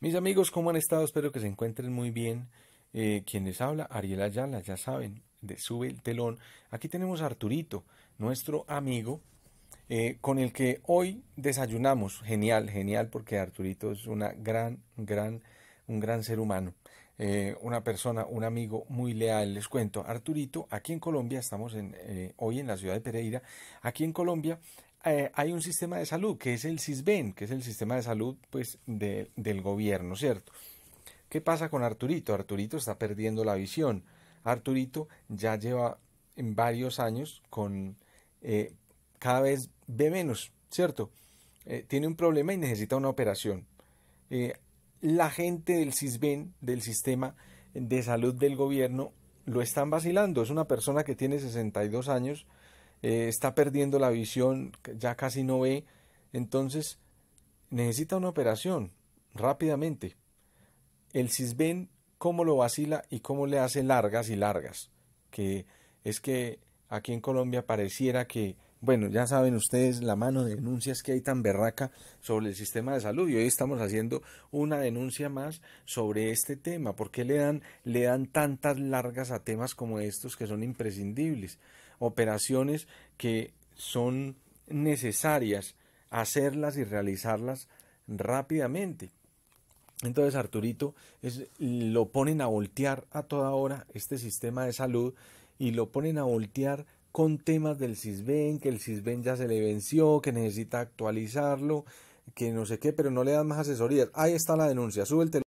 Mis amigos, ¿cómo han estado? Espero que se encuentren muy bien. Eh, quien les habla, Ariel Ayala, ya saben, de Sube el Telón. Aquí tenemos a Arturito, nuestro amigo, eh, con el que hoy desayunamos. Genial, genial, porque Arturito es una gran, gran, un gran ser humano. Eh, una persona, un amigo muy leal. Les cuento, Arturito, aquí en Colombia, estamos en, eh, hoy en la ciudad de Pereira, aquí en Colombia eh, hay un sistema de salud que es el SISBEN, que es el sistema de salud pues, del gobierno, ¿cierto? ¿Qué pasa con Arturito? Arturito está perdiendo la visión. Arturito ya lleva en varios años con eh, cada vez ve menos, ¿cierto? Eh, tiene un problema y necesita una operación. la gente del SISBEN, del sistema de salud del gobierno, lo están vacilando. Es una persona que tiene 62 años eh, está perdiendo la visión, ya casi no ve, entonces necesita una operación rápidamente. El cisben, cómo lo vacila y cómo le hace largas y largas, que es que aquí en Colombia pareciera que bueno, ya saben ustedes la mano de denuncias que hay tan berraca sobre el sistema de salud y hoy estamos haciendo una denuncia más sobre este tema. ¿Por qué le dan, le dan tantas largas a temas como estos que son imprescindibles? Operaciones que son necesarias hacerlas y realizarlas rápidamente. Entonces Arturito lo ponen a voltear a toda hora este sistema de salud y lo ponen a voltear con temas del CISBEN, que el CISBEN ya se le venció, que necesita actualizarlo, que no sé qué, pero no le dan más asesorías. Ahí está la denuncia, sube el